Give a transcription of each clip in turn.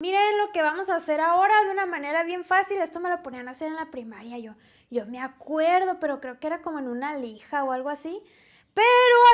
Miren lo que vamos a hacer ahora de una manera bien fácil. Esto me lo ponían a hacer en la primaria. Yo, yo me acuerdo, pero creo que era como en una lija o algo así. Pero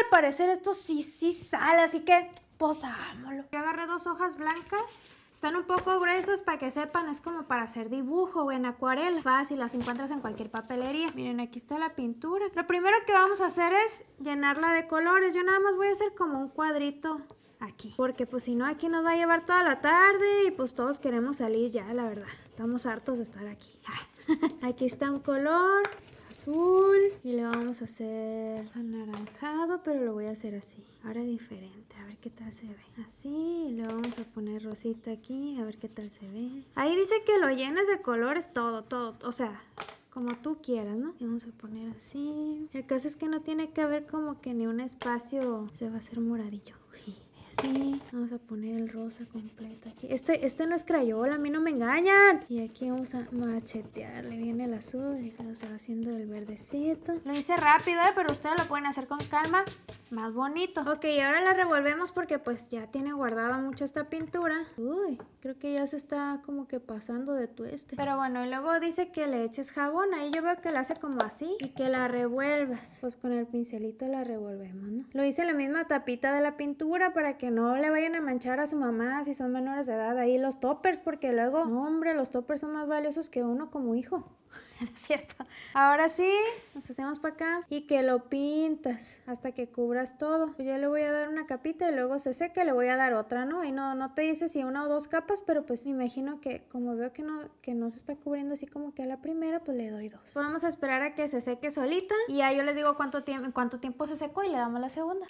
al parecer esto sí, sí sale, así que posámoslo. Yo agarré dos hojas blancas. Están un poco gruesas para que sepan, es como para hacer dibujo o en acuarela. Fácil, las encuentras en cualquier papelería. Miren, aquí está la pintura. Lo primero que vamos a hacer es llenarla de colores. Yo nada más voy a hacer como un cuadrito aquí. Porque pues si no, aquí nos va a llevar toda la tarde y pues todos queremos salir ya, la verdad. Estamos hartos de estar aquí. aquí está un color azul y le vamos a hacer anaranjado, pero lo voy a hacer así. Ahora diferente, a ver qué tal se ve. Así, y le vamos a poner rosita aquí, a ver qué tal se ve. Ahí dice que lo llenes de colores todo, todo, o sea, como tú quieras, ¿no? Y vamos a poner así. El caso es que no tiene que haber como que ni un espacio, se va a hacer moradillo. Vamos a poner el rosa completo aquí. Este, este no es crayola, a mí no me engañan. Y aquí vamos a machetearle Viene el azul y lo está haciendo el verdecito. Lo hice rápido, eh, pero ustedes lo pueden hacer con calma más bonito. Ok, ahora la revolvemos porque pues ya tiene guardada mucho esta pintura. Uy, creo que ya se está como que pasando de tueste. Pero bueno, y luego dice que le eches jabón. Ahí yo veo que la hace como así y que la revuelvas. Pues con el pincelito la revolvemos, ¿no? Lo hice la misma tapita de la pintura para que no le vayan a manchar a su mamá si son menores de edad ahí los toppers porque luego, hombre, los toppers son más valiosos que uno como hijo. ¿Cierto? Ahora sí, nos hacemos para acá y que lo pintas hasta que cubra todo. Yo le voy a dar una capita y luego se seca, le voy a dar otra, ¿no? Y no, no te dice si una o dos capas, pero pues imagino que como veo que no, que no se está cubriendo así como que a la primera, pues le doy dos. Podemos esperar a que se seque solita y ya yo les digo cuánto, tiempo, cuánto tiempo se secó y le damos la segunda.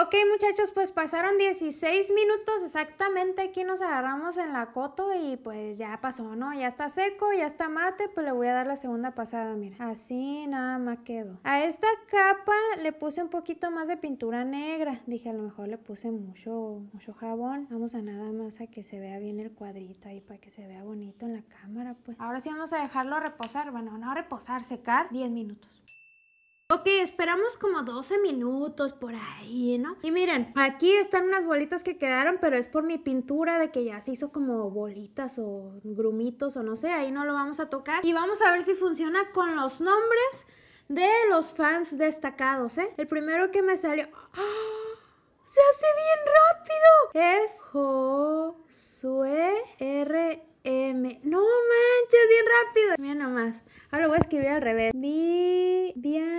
Ok muchachos, pues pasaron 16 minutos exactamente, aquí nos agarramos en la coto y pues ya pasó, ¿no? Ya está seco, ya está mate, pues le voy a dar la segunda pasada, mira. Así nada más quedó. A esta capa le puse un poquito más de pintura negra, dije a lo mejor le puse mucho, mucho jabón. Vamos a nada más a que se vea bien el cuadrito ahí para que se vea bonito en la cámara, pues. Ahora sí vamos a dejarlo reposar, bueno, no reposar, secar 10 minutos. Ok, esperamos como 12 minutos por ahí, ¿no? Y miren, aquí están unas bolitas que quedaron, pero es por mi pintura de que ya se hizo como bolitas o grumitos o no sé, ahí no lo vamos a tocar. Y vamos a ver si funciona con los nombres de los fans destacados, ¿eh? El primero que me salió... ¡ah! ¡Se hace bien rápido! Es Josué R. M. No manches, bien rápido. Mira nomás. Ahora voy a escribir al revés. Bien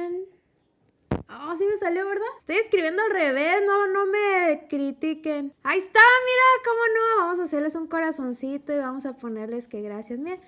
salió, ¿verdad? Estoy escribiendo al revés, no, no me critiquen. Ahí está, mira, cómo no. Vamos a hacerles un corazoncito y vamos a ponerles que gracias. Mira,